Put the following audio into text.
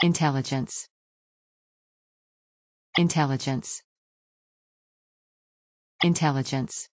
Intelligence. Intelligence. Intelligence.